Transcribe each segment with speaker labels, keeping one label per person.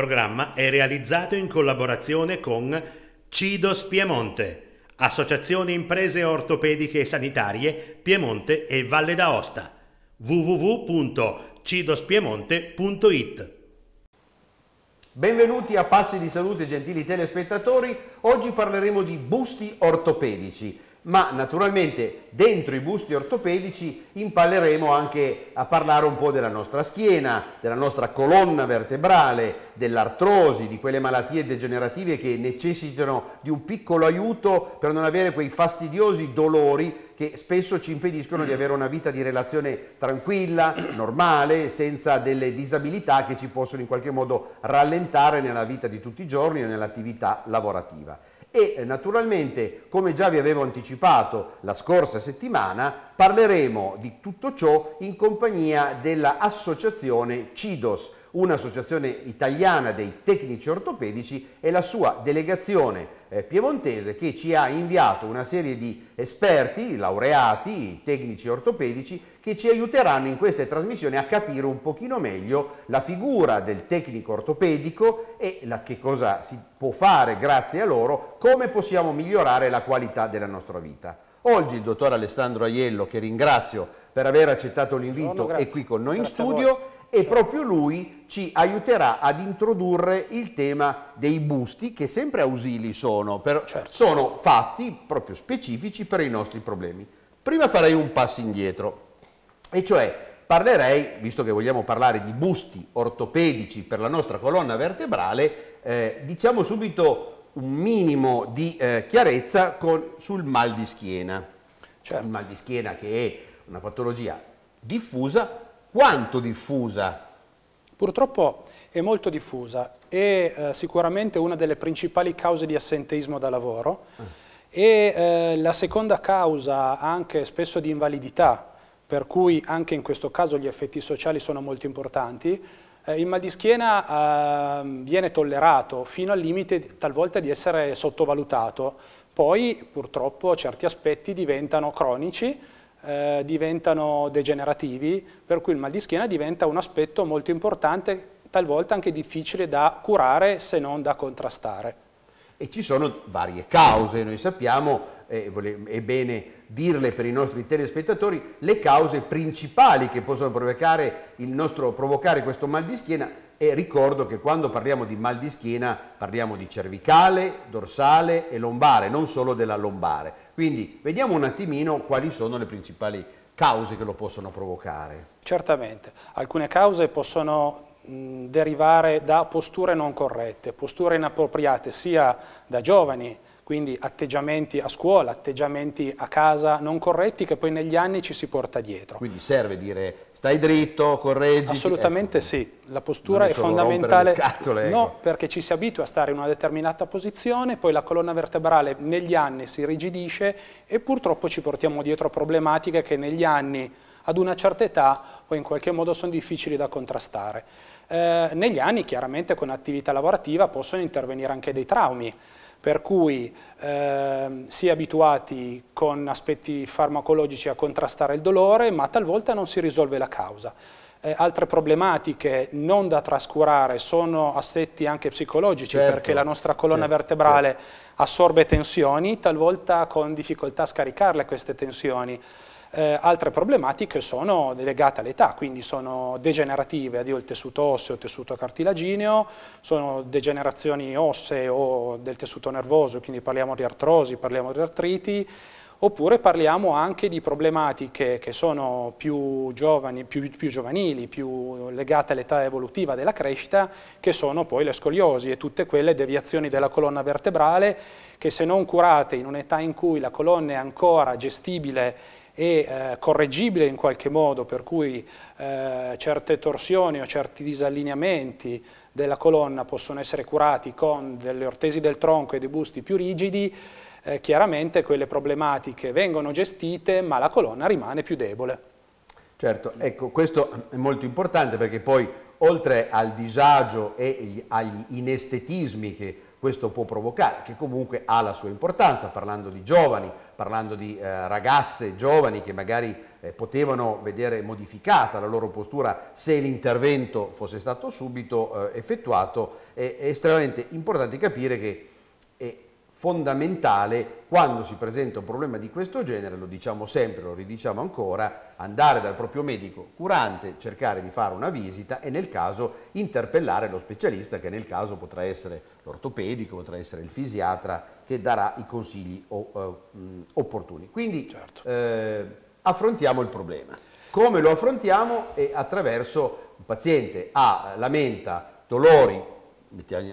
Speaker 1: programma è realizzato in collaborazione con Cidos Piemonte, Associazione Imprese Ortopediche e Sanitarie Piemonte e Valle d'Aosta www.cidospiemonte.it Benvenuti a Passi di Salute gentili telespettatori, oggi parleremo di busti ortopedici ma naturalmente dentro i busti ortopedici impalleremo anche a parlare un po' della nostra schiena, della nostra colonna vertebrale, dell'artrosi, di quelle malattie degenerative che necessitano di un piccolo aiuto per non avere quei fastidiosi dolori che spesso ci impediscono di avere una vita di relazione tranquilla, normale, senza delle disabilità che ci possono in qualche modo rallentare nella vita di tutti i giorni e nell'attività lavorativa e eh, naturalmente, come già vi avevo anticipato la scorsa settimana, parleremo di tutto ciò in compagnia dell'associazione CIDOS, un'associazione italiana dei tecnici ortopedici e la sua delegazione eh, piemontese che ci ha inviato una serie di esperti, laureati, tecnici ortopedici che ci aiuteranno in queste trasmissioni a capire un pochino meglio la figura del tecnico ortopedico e la, che cosa si può fare grazie a loro, come possiamo migliorare la qualità della nostra vita. Oggi il dottor Alessandro Aiello, che ringrazio per aver accettato l'invito, è qui con noi grazie in studio e proprio lui ci aiuterà ad introdurre il tema dei busti che sempre ausili sono, però certo. sono fatti proprio specifici per i nostri problemi. Prima farei un passo indietro, e cioè parlerei, visto che vogliamo parlare di busti ortopedici per la nostra colonna vertebrale, eh, diciamo subito un minimo di eh, chiarezza con, sul mal di schiena. Cioè, Il mal di schiena che è una patologia
Speaker 2: diffusa quanto diffusa? Purtroppo è molto diffusa, è eh, sicuramente una delle principali cause di assenteismo da lavoro ah. e eh, la seconda causa anche spesso di invalidità, per cui anche in questo caso gli effetti sociali sono molto importanti, eh, il mal di schiena eh, viene tollerato fino al limite talvolta di essere sottovalutato, poi purtroppo certi aspetti diventano cronici eh, diventano degenerativi, per cui il mal di schiena diventa un aspetto molto importante, talvolta anche difficile da curare se non da contrastare.
Speaker 1: E ci sono varie cause, noi sappiamo, eh, è bene dirle per i nostri telespettatori le cause principali che possono provocare, nostro, provocare questo mal di schiena e ricordo che quando parliamo di mal di schiena parliamo di cervicale, dorsale e lombare, non solo della lombare. Quindi vediamo un attimino quali sono le principali cause che lo possono provocare.
Speaker 2: Certamente, alcune cause possono derivare da posture non corrette, posture inappropriate sia da giovani quindi atteggiamenti a scuola, atteggiamenti a casa non corretti che poi negli anni ci si porta dietro. Quindi serve
Speaker 1: dire stai dritto, correggi. Assolutamente
Speaker 2: ecco. sì, la postura è fondamentale. Le Scatole, ecco. No, perché ci si abitua a stare in una determinata posizione, poi la colonna vertebrale negli anni si rigidisce e purtroppo ci portiamo dietro problematiche che negli anni ad una certa età poi in qualche modo sono difficili da contrastare. Eh, negli anni chiaramente con attività lavorativa possono intervenire anche dei traumi per cui eh, si è abituati con aspetti farmacologici a contrastare il dolore, ma talvolta non si risolve la causa. Eh, altre problematiche non da trascurare sono aspetti anche psicologici, certo, perché la nostra colonna certo, vertebrale certo. assorbe tensioni, talvolta con difficoltà a scaricarle queste tensioni. Eh, altre problematiche sono legate all'età, quindi sono degenerative, addio il tessuto osseo, il tessuto cartilagineo, sono degenerazioni ossee o del tessuto nervoso, quindi parliamo di artrosi, parliamo di artriti, oppure parliamo anche di problematiche che sono più, giovani, più, più giovanili, più legate all'età evolutiva della crescita, che sono poi le scoliosi e tutte quelle deviazioni della colonna vertebrale che se non curate in un'età in cui la colonna è ancora gestibile e eh, correggibile in qualche modo, per cui eh, certe torsioni o certi disallineamenti della colonna possono essere curati con delle ortesi del tronco e dei busti più rigidi, eh, chiaramente quelle problematiche vengono gestite ma la colonna rimane più debole.
Speaker 1: Certo, ecco, questo è molto importante perché poi oltre al disagio e agli inestetismi che questo può provocare, che comunque ha la sua importanza, parlando di giovani, parlando di eh, ragazze giovani che magari eh, potevano vedere modificata la loro postura se l'intervento fosse stato subito eh, effettuato, è, è, estremamente importante capire che eh, fondamentale quando si presenta un problema di questo genere, lo diciamo sempre, lo ridiciamo ancora, andare dal proprio medico curante, cercare di fare una visita e nel caso interpellare lo specialista che nel caso potrà essere l'ortopedico, potrà essere il fisiatra che darà i consigli o, eh, opportuni. Quindi certo. eh, affrontiamo il problema. Come lo affrontiamo? È attraverso un paziente ha, lamenta dolori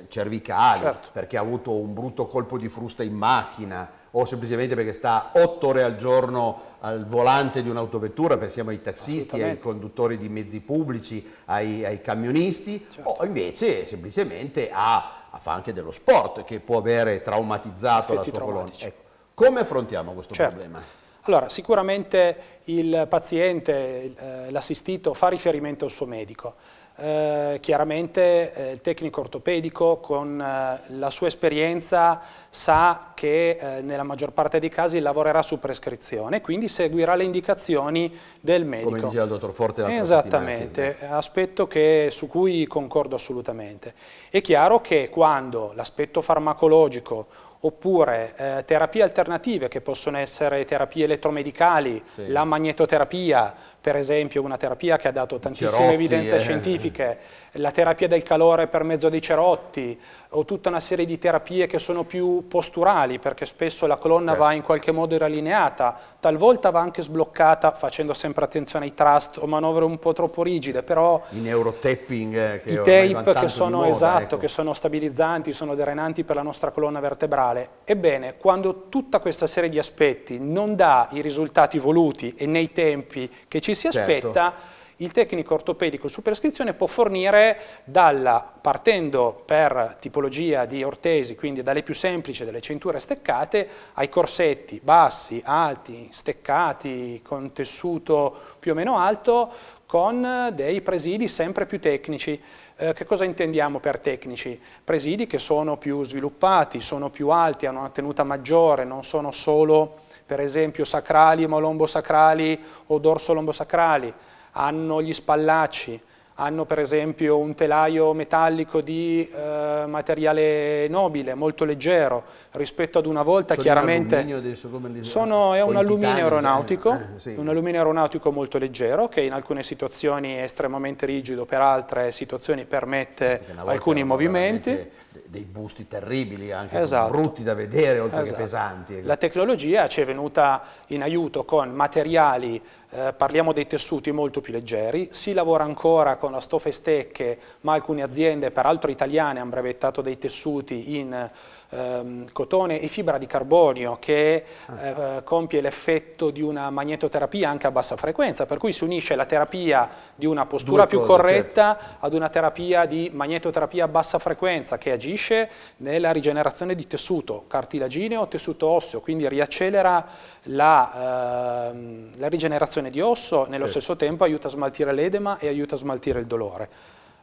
Speaker 1: cervicali, certo. perché ha avuto un brutto colpo di frusta in macchina o semplicemente perché sta otto ore al giorno al volante di un'autovettura, pensiamo ai taxisti, ai conduttori di mezzi pubblici, ai, ai camionisti, certo. o invece semplicemente ha, fa anche dello sport che può avere traumatizzato Effetti la sua colonna. Ecco, come affrontiamo questo certo. problema?
Speaker 2: Allora, sicuramente il paziente, eh, l'assistito, fa riferimento al suo medico eh, chiaramente eh, il tecnico ortopedico con eh, la sua esperienza sa che eh, nella maggior parte dei casi lavorerà su prescrizione, quindi seguirà le indicazioni del medico. Come diceva
Speaker 1: il dottor Forte l'altra Esattamente,
Speaker 2: sì, aspetto che, su cui concordo assolutamente. È chiaro che quando l'aspetto farmacologico oppure eh, terapie alternative che possono essere terapie elettromedicali, sì. la magnetoterapia, per esempio una terapia che ha dato tantissime Cerotti, evidenze eh. scientifiche, la terapia del calore per mezzo dei cerotti o tutta una serie di terapie che sono più posturali perché spesso la colonna okay. va in qualche modo rallineata, talvolta va anche sbloccata facendo sempre attenzione ai trust o manovre un po' troppo rigide, però
Speaker 1: i neurotapping eh, i tape che sono moda, esatto, ecco. che
Speaker 2: sono stabilizzanti, sono drenanti per la nostra colonna vertebrale. Ebbene, quando tutta questa serie di aspetti non dà i risultati voluti e nei tempi che ci ci si certo. aspetta, certo. il tecnico ortopedico su prescrizione può fornire, dalla, partendo per tipologia di ortesi, quindi dalle più semplici, dalle cinture steccate, ai corsetti bassi, alti, steccati, con tessuto più o meno alto, con dei presidi sempre più tecnici. Eh, che cosa intendiamo per tecnici? Presidi che sono più sviluppati, sono più alti, hanno una tenuta maggiore, non sono solo per esempio sacrali, molombo-sacrali o dorso-lombo-sacrali, hanno gli spallacci, hanno per esempio un telaio metallico di eh, materiale nobile, molto leggero, rispetto ad una volta sono chiaramente... Adesso, le, sono, è un alluminio aeronautico, eh, eh, sì. un alluminio aeronautico molto leggero che in alcune situazioni è estremamente rigido, per altre situazioni permette alcuni movimenti.
Speaker 1: Veramente dei busti terribili, anche esatto. brutti da vedere oltre esatto. che pesanti. Ecco. La
Speaker 2: tecnologia ci è venuta in aiuto con materiali, eh, parliamo dei tessuti molto più leggeri, si lavora ancora con la stoffa e stecche, ma alcune aziende, peraltro italiane, hanno brevettato dei tessuti in ehm, cotone e fibra di carbonio che ah. eh, compie l'effetto di una magnetoterapia anche a bassa frequenza, per cui si unisce la terapia di una postura Due più cose, certo. corretta certo. ad una terapia di magnetoterapia a bassa frequenza che agisce nella rigenerazione di tessuto cartilagineo, tessuto osseo, quindi riaccelera la, ehm, la rigenerazione di osso, nello certo. stesso tempo aiuta a smaltire l'edema e aiuta a smaltire il dolore.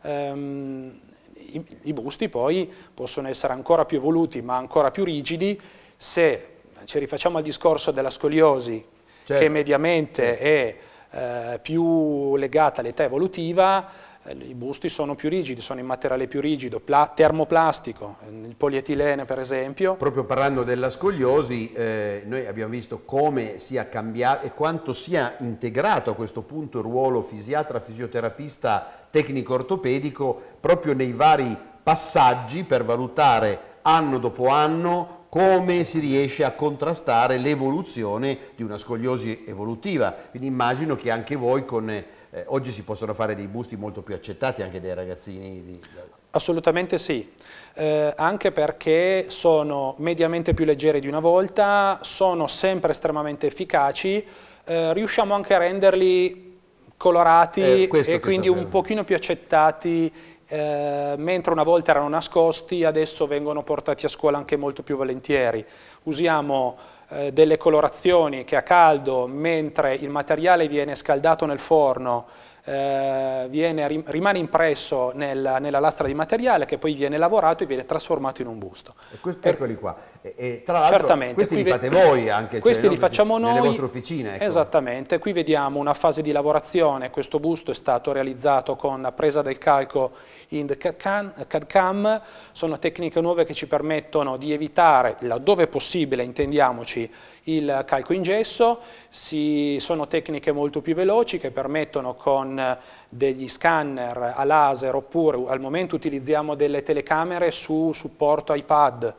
Speaker 2: Ehm, i, I busti poi possono essere ancora più evoluti ma ancora più rigidi se ci rifacciamo al discorso della scoliosi certo. che mediamente è eh, più legata all'età evolutiva, eh, i busti sono più rigidi, sono in materiale più rigido, termoplastico, eh, il polietilene per esempio.
Speaker 1: Proprio parlando della scogliosi, eh, noi abbiamo visto come sia cambiato e quanto sia integrato a questo punto il ruolo fisiatra, fisioterapista, tecnico ortopedico, proprio nei vari passaggi per valutare anno dopo anno come si riesce a contrastare l'evoluzione di una scogliosi evolutiva. Quindi immagino che anche voi con eh,
Speaker 2: eh, oggi si possono fare dei busti molto più accettati anche dai ragazzini? Di... Assolutamente sì, eh, anche perché sono mediamente più leggeri di una volta, sono sempre estremamente efficaci, eh, riusciamo anche a renderli colorati eh, e quindi un pochino più accettati eh, mentre una volta erano nascosti, adesso vengono portati a scuola anche molto più volentieri. Usiamo eh, delle colorazioni che a caldo, mentre il materiale viene scaldato nel forno, eh, viene, rimane impresso nel, nella lastra di materiale che poi viene lavorato e viene trasformato in un busto. Questi, eccoli qua. E, e tra l'altro questi li fate voi anche, cioè, questi cioè, li no? facciamo nelle noi, vostre officine. Ecco. Esattamente, qui vediamo una fase di lavorazione, questo busto è stato realizzato con la presa del calco in CAD-CAM, sono tecniche nuove che ci permettono di evitare, laddove possibile intendiamoci, il calco in gesso si, sono tecniche molto più veloci che permettono con eh, degli scanner a laser oppure al momento utilizziamo delle telecamere su supporto iPad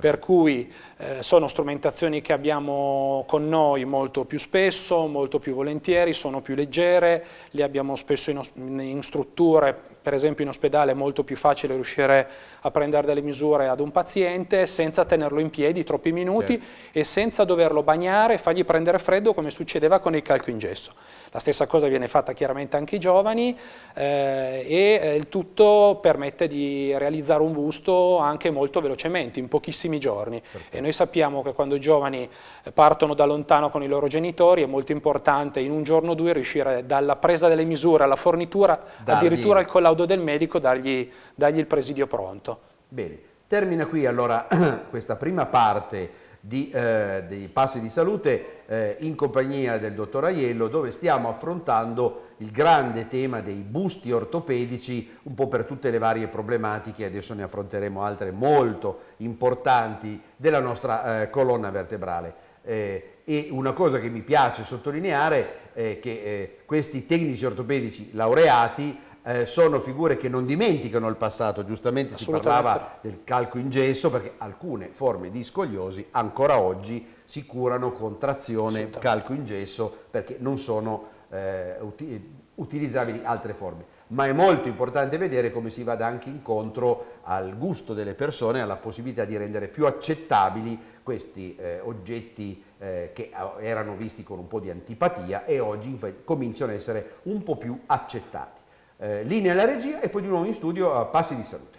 Speaker 2: per cui eh, sono strumentazioni che abbiamo con noi molto più spesso, molto più volentieri, sono più leggere, le abbiamo spesso in, in strutture per esempio in ospedale è molto più facile riuscire a prendere delle misure ad un paziente senza tenerlo in piedi troppi minuti certo. e senza doverlo bagnare e fargli prendere freddo come succedeva con il calcio in gesso. La stessa cosa viene fatta chiaramente anche ai giovani eh, e eh, il tutto permette di realizzare un busto anche molto velocemente, in pochissimi giorni. Perfetto. E noi sappiamo che quando i giovani eh, partono da lontano con i loro genitori è molto importante in un giorno o due riuscire dalla presa delle misure alla fornitura, dargli... addirittura al collaudo del medico, dargli, dargli il presidio pronto.
Speaker 1: Bene, termina qui allora questa prima parte di, eh, di Passi di Salute eh, in compagnia del dottor Aiello dove stiamo affrontando il grande tema dei busti ortopedici un po' per tutte le varie problematiche, adesso ne affronteremo altre molto importanti della nostra eh, colonna vertebrale. Eh, e una cosa che mi piace sottolineare è che eh, questi tecnici ortopedici laureati eh, sono figure che non dimenticano il passato, giustamente si parlava del calco in gesso perché alcune forme di scogliosi ancora oggi si curano con trazione calco in gesso perché non sono eh, uti utilizzabili altre forme ma è molto importante vedere come si vada anche incontro al gusto delle persone, alla possibilità di rendere più accettabili questi eh, oggetti eh, che eh, erano visti con un po' di antipatia e oggi cominciano ad essere un po' più accettati eh, linea alla regia e poi di nuovo in studio a Passi di Salute.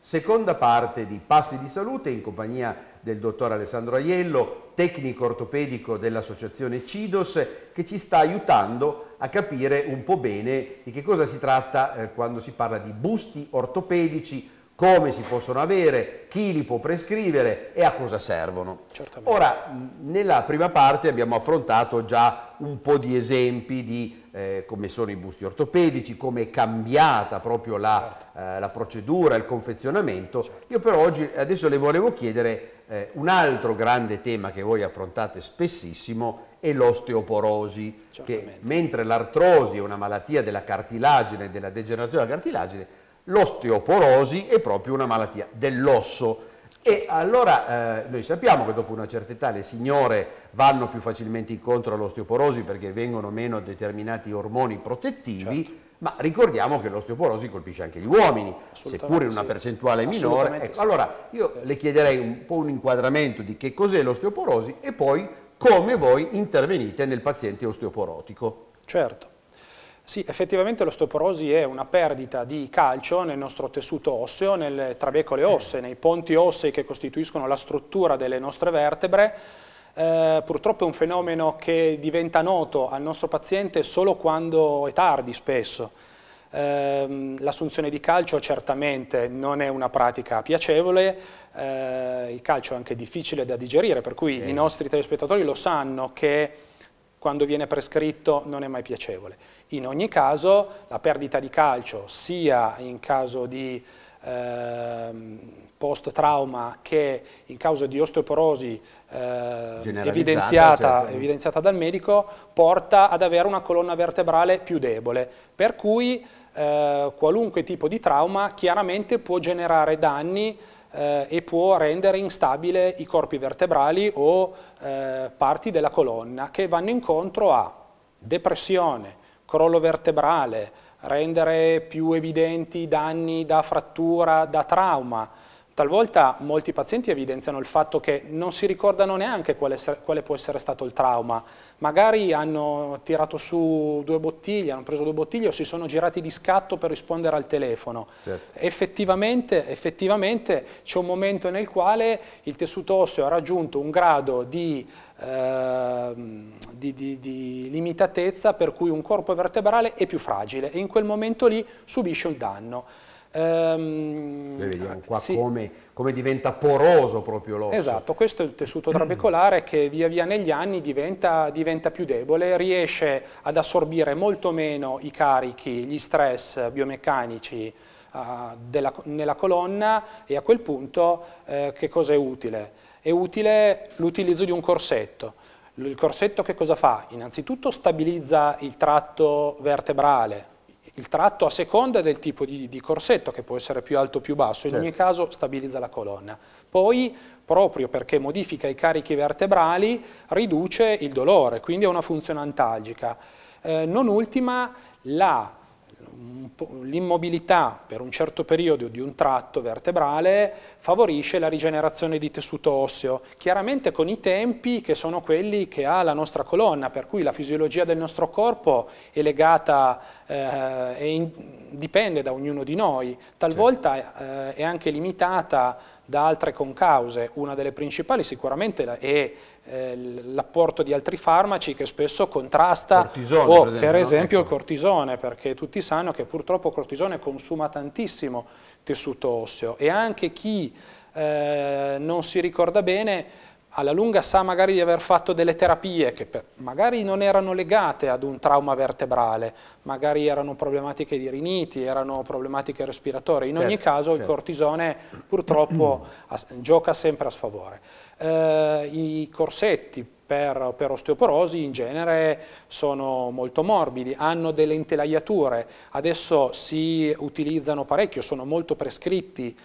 Speaker 1: Seconda parte di Passi di Salute in compagnia del dottor Alessandro Aiello, tecnico ortopedico dell'associazione CIDOS, che ci sta aiutando a capire un po' bene di che cosa si tratta eh, quando si parla di busti ortopedici come si possono avere, chi li può prescrivere e a cosa servono. Certamente. Ora, nella prima parte abbiamo affrontato già un po' di esempi di eh, come sono i busti ortopedici, come è cambiata proprio la, certo. eh, la procedura, il confezionamento. Certo. Io però oggi adesso le volevo chiedere eh, un altro grande tema che voi affrontate spessissimo è l'osteoporosi, Certamente. che mentre l'artrosi è una malattia della cartilagine, della degenerazione della cartilagine, l'osteoporosi è proprio una malattia dell'osso. E allora eh, noi sappiamo che dopo una certa età le signore vanno più facilmente incontro all'osteoporosi perché vengono meno determinati ormoni protettivi, certo. ma ricordiamo che l'osteoporosi colpisce anche gli uomini, seppur in una percentuale sì. minore. Ecco, sì. Allora io le chiederei un po' un inquadramento di che cos'è l'osteoporosi e poi come voi intervenite nel paziente osteoporotico.
Speaker 2: Certo. Sì, effettivamente l'osteoporosi è una perdita di calcio nel nostro tessuto osseo, nelle trabecole mm. ossee, nei ponti ossei che costituiscono la struttura delle nostre vertebre. Eh, purtroppo è un fenomeno che diventa noto al nostro paziente solo quando è tardi spesso. Ehm, l'assunzione di calcio certamente non è una pratica piacevole, eh, il calcio è anche difficile da digerire, per cui i eh. nostri telespettatori lo sanno che quando viene prescritto non è mai piacevole. In ogni caso la perdita di calcio sia in caso di eh, post trauma che in caso di osteoporosi eh, evidenziata, certo. evidenziata, dal medico porta ad avere una colonna vertebrale più debole per cui eh, qualunque tipo di trauma chiaramente può generare danni eh, e può rendere instabile i corpi vertebrali o eh, parti della colonna che vanno incontro a depressione, crollo vertebrale, rendere più evidenti i danni da frattura, da trauma, Talvolta molti pazienti evidenziano il fatto che non si ricordano neanche quale, quale, può essere stato il trauma. Magari hanno tirato su due bottiglie, hanno preso due bottiglie o si sono girati di scatto per rispondere al telefono. Certo. Effettivamente, effettivamente c'è un momento nel quale il tessuto osseo ha raggiunto un grado di, eh, di, di, di limitatezza per cui un corpo vertebrale è più fragile e in quel momento lì subisce un danno. Um, Noi vediamo qua sì.
Speaker 1: come, come, diventa poroso proprio l'osso. Esatto,
Speaker 2: questo è il tessuto trabecolare che via via negli anni diventa, diventa, più debole, riesce ad assorbire molto meno i carichi, gli stress biomeccanici uh, della, nella colonna e a quel punto uh, che cosa è utile? È utile l'utilizzo di un corsetto. Il corsetto che cosa fa? Innanzitutto stabilizza il tratto vertebrale, il tratto a seconda del tipo di, di corsetto, che può essere più alto o più basso, in certo. ogni caso stabilizza la colonna. Poi, proprio perché modifica i carichi vertebrali, riduce il dolore, quindi è una funzione antalgica. Eh, non ultima, la l'immobilità per un certo periodo di un tratto vertebrale favorisce la rigenerazione di tessuto osseo, chiaramente con i tempi che sono quelli che ha la nostra colonna, per cui la fisiologia del nostro corpo è legata eh, e in, dipende da ognuno di noi, talvolta eh, è anche limitata da altre concause, una delle principali sicuramente è eh, l'apporto di altri farmaci che spesso contrasta cortisone, o per esempio, per esempio no? il ecco. cortisone, perché tutti sanno che purtroppo il cortisone consuma tantissimo tessuto osseo e anche chi eh, non si ricorda bene alla lunga sa magari di aver fatto delle terapie che magari non erano legate ad un trauma vertebrale, magari erano problematiche di riniti, erano problematiche respiratorie. In certo, ogni caso certo. il cortisone purtroppo gioca sempre a sfavore eh, i corsetti per, per, osteoporosi in genere sono molto morbidi, hanno delle intelaiature, adesso si utilizzano parecchio, sono molto prescritti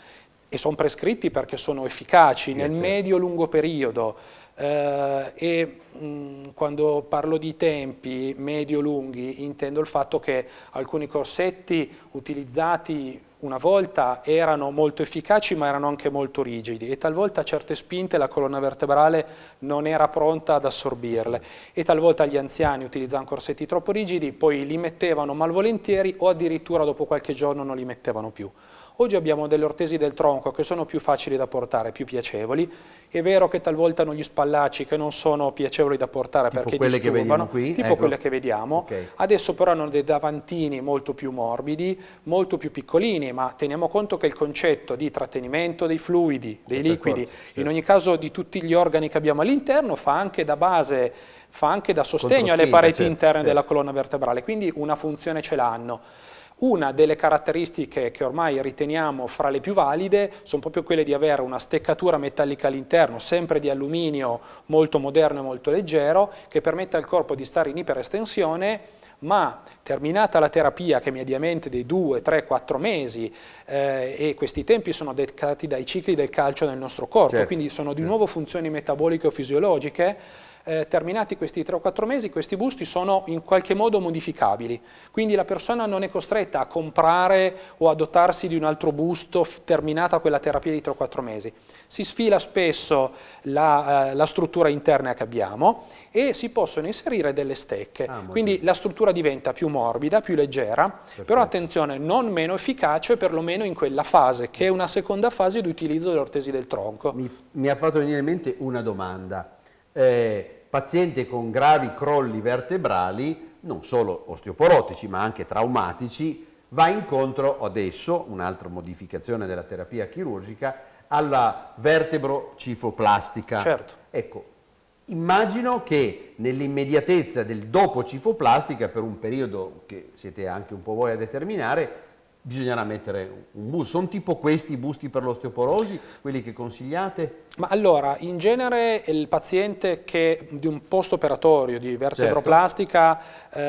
Speaker 2: e sono prescritti perché sono efficaci nel sì. medio-lungo periodo. Eh, e mh, quando parlo di tempi medio-lunghi intendo il fatto che alcuni corsetti utilizzati una volta erano molto efficaci ma erano anche molto rigidi e talvolta a certe spinte la colonna vertebrale non era pronta ad assorbirle e talvolta gli anziani utilizzavano corsetti troppo rigidi, poi li mettevano malvolentieri o addirittura dopo qualche giorno non li mettevano più. Oggi abbiamo delle ortesi del tronco che sono più facili da portare, più piacevoli. È vero che talvolta hanno gli spallacci che non sono piacevoli da portare tipo perché quelle disturbano, che qui, tipo ecco. quelle che vediamo. Okay. Adesso però hanno dei davantini molto più morbidi, molto più piccolini, ma teniamo conto che il concetto di trattenimento dei fluidi, dei sì, liquidi, forza, certo. in ogni caso di tutti gli organi che abbiamo all'interno, fa anche da base fa anche da sostegno alle pareti certo, interne certo. della colonna vertebrale, quindi una funzione ce l'hanno. Una delle caratteristiche che ormai riteniamo fra le più valide sono proprio quelle di avere una steccatura metallica all'interno, sempre di alluminio molto moderno e molto leggero, che permette al corpo di stare in iperestensione ma terminata la terapia che mediamente dei 2, 3, 4 mesi eh, e questi tempi sono dettati dai cicli del calcio nel nostro corpo, certo. quindi sono di nuovo funzioni metaboliche o fisiologiche, eh, terminati questi 3 o 4 mesi questi busti sono in qualche modo modificabili, quindi la persona non è costretta a comprare o a dotarsi di un altro busto terminata quella terapia di 3 o 4 mesi. Si sfila spesso la, eh, la struttura interna che abbiamo e si possono inserire delle stecche, ah, quindi la struttura diventa più morbida, più leggera, Perfetto. però attenzione, non meno efficace perlomeno in quella fase, che è una seconda fase di utilizzo dell'ortesi del tronco. Mi,
Speaker 1: mi ha fatto venire in mente una domanda eh, paziente con gravi crolli vertebrali, non solo osteoporotici ma anche traumatici, va incontro adesso, un'altra modificazione della terapia chirurgica, alla vertebrocifoplastica. Certo. Ecco, immagino che nell'immediatezza del dopo cifoplastica, per un periodo che siete anche un po' voi a determinare,
Speaker 2: bisognerà mettere un busto. Sono tipo questi i busti per l'osteoporosi, quelli che consigliate? Ma allora, in genere il paziente che di un post operatorio di vertebroplastica certo.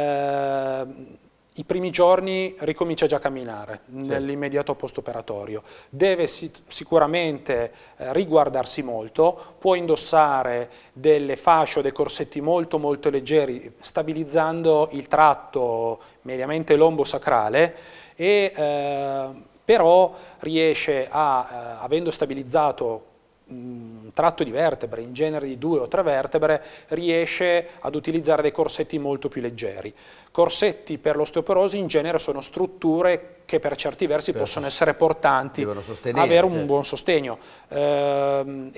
Speaker 2: eh, i primi giorni ricomincia già a camminare sì. nell'immediato post-operatorio. Deve sic sicuramente eh, riguardarsi molto, può indossare delle fasce o dei corsetti molto molto leggeri, stabilizzando il tratto mediamente lombo-sacrale e eh, però riesce a, eh, avendo stabilizzato un tratto di vertebre, in genere di due o tre vertebre, riesce ad utilizzare dei corsetti molto più leggeri. Corsetti per l'osteoporosi in genere sono strutture che per certi versi per possono essere portanti, avere un certo. buon sostegno. Eh,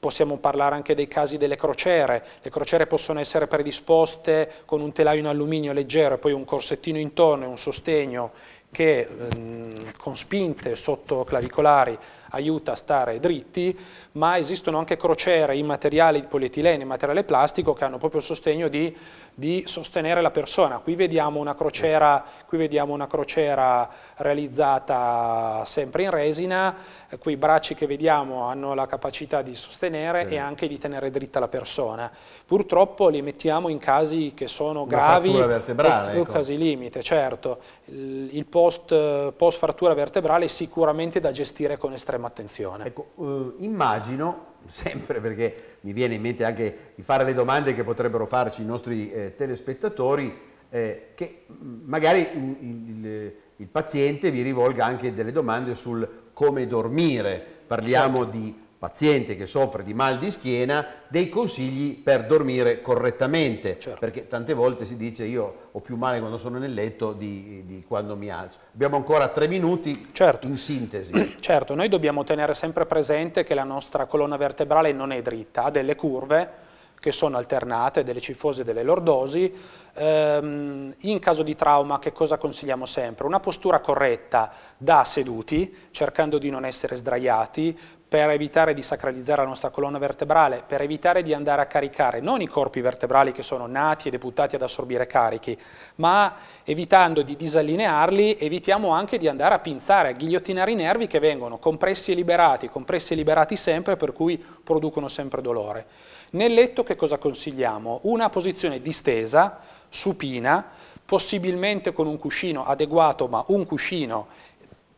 Speaker 2: possiamo parlare anche dei casi delle crociere, le crociere possono essere predisposte con un telaio in alluminio leggero e poi un corsettino intorno e un sostegno che ehm, con spinte sottoclavicolari aiuta a stare dritti, ma esistono anche crociere in materiali di polietilene, in materiale plastico, che hanno proprio il sostegno di di sostenere la persona. Qui vediamo una crociera, vediamo una crociera realizzata sempre in resina, quei bracci che vediamo hanno la capacità di sostenere sì. e anche di tenere dritta la persona. Purtroppo li mettiamo in casi che sono una gravi vertebrale, o, ecco. casi limite, certo. Il, il post, post, frattura vertebrale è sicuramente da gestire con estrema attenzione. Ecco,
Speaker 1: eh, immagino sempre perché mi viene in mente anche di fare le domande che potrebbero farci i nostri eh, telespettatori, eh, che mm, magari il, il, il, paziente vi rivolga anche delle domande sul come dormire. Parliamo certo. di paziente che soffre di mal di schiena dei consigli per dormire correttamente, certo. perché tante volte si dice io ho più male quando sono nel letto di, di quando mi alzo. Abbiamo ancora tre minuti certo. in sintesi.
Speaker 2: Certo, noi dobbiamo tenere sempre presente che la nostra colonna vertebrale non è dritta, ha delle curve che sono alternate, delle cifose e delle lordosi. Ehm, in caso di trauma che cosa consigliamo sempre? Una postura corretta da seduti, cercando di non essere sdraiati, per evitare di sacralizzare la nostra colonna vertebrale, per evitare di andare a caricare non i corpi vertebrali che sono nati e deputati ad assorbire carichi, ma evitando di disallinearli, evitiamo anche di andare a pinzare, a ghigliottinare i nervi che vengono compressi e liberati, compressi e liberati sempre, per cui producono sempre dolore. Nel letto che cosa consigliamo? Una posizione distesa, supina, possibilmente con un cuscino adeguato, ma un cuscino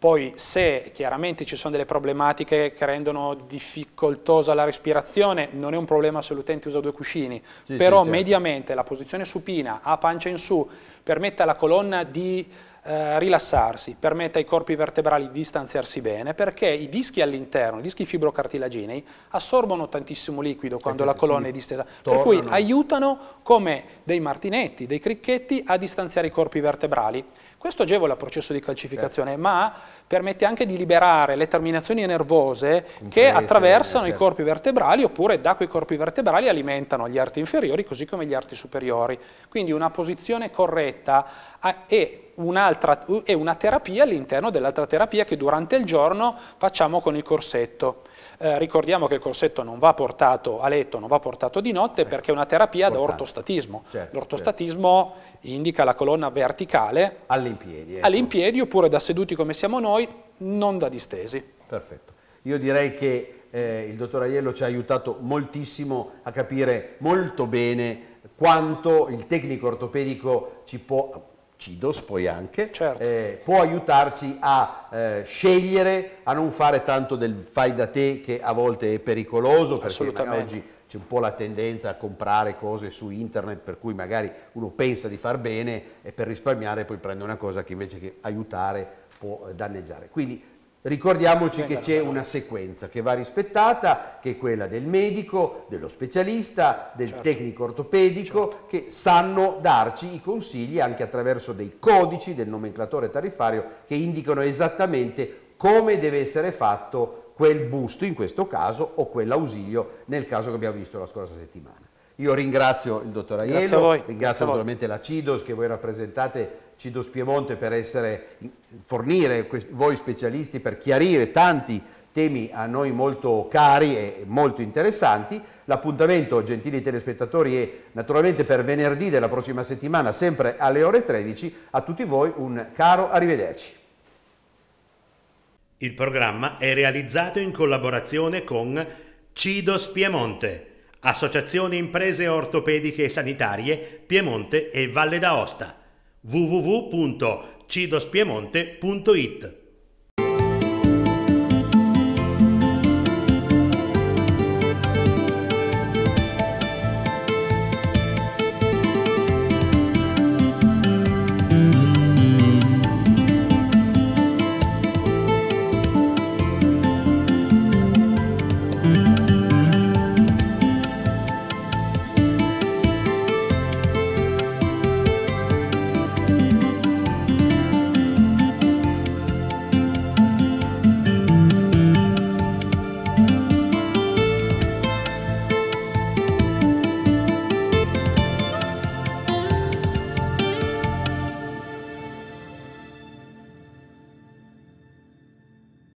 Speaker 2: poi se chiaramente ci sono delle problematiche che rendono difficoltosa la respirazione, non è un problema se l'utente usa due cuscini, sì, però sì, certo. mediamente la posizione supina a pancia in su permette alla colonna di eh, rilassarsi, permette ai corpi vertebrali di distanziarsi bene, perché i dischi all'interno, i dischi fibrocartilaginei, assorbono tantissimo liquido quando la colonna è distesa, tornano. per cui aiutano come dei martinetti, dei cricchetti a distanziare i corpi vertebrali questo agevola il processo di calcificazione, certo. ma permette anche di liberare le terminazioni nervose Comprese, che attraversano certo. i corpi vertebrali oppure da quei corpi vertebrali alimentano gli arti inferiori così come gli arti superiori. Quindi una posizione corretta è ah, un'altra, è una terapia all'interno dell'altra terapia che durante il giorno facciamo con il corsetto. Eh, ricordiamo che il corsetto non va portato a letto, non va portato di notte ecco, perché è una terapia da ortostatismo. Certo, L'ortostatismo certo. indica la colonna verticale
Speaker 1: all'impiedi, ecco.
Speaker 2: all'impiedi oppure da seduti come siamo noi, non da distesi. Perfetto. Io direi che eh,
Speaker 1: il dottor Aiello ci ha aiutato moltissimo a capire molto bene quanto il tecnico ortopedico ci può CIDOS poi anche, certo. eh, può aiutarci a eh, scegliere, a non fare tanto del fai da te che a volte è pericoloso perché oggi c'è un po' la tendenza a comprare cose su internet per cui magari uno pensa di far bene e per risparmiare poi prende una cosa che invece che aiutare può danneggiare. Quindi Ricordiamoci che c'è una sequenza che va rispettata, che è quella del medico, dello specialista, del certo. tecnico ortopedico, certo. che sanno darci i consigli anche attraverso dei codici del nomenclatore tariffario che indicano esattamente come deve essere fatto quel busto in questo caso o quell'ausilio nel caso che abbiamo visto la scorsa settimana. Io ringrazio il dottor Aiello, ringrazio naturalmente la CIDOS che voi rappresentate Cidos Piemonte per essere, fornire voi specialisti per chiarire tanti temi a noi molto cari e molto interessanti. L'appuntamento, gentili telespettatori, è naturalmente per venerdì della prossima settimana, sempre alle ore 13. A tutti voi un caro arrivederci. Il programma è realizzato in collaborazione con Cidos Piemonte, Associazione Imprese Ortopediche e Sanitarie Piemonte e Valle d'Aosta www.cidospiemonte.it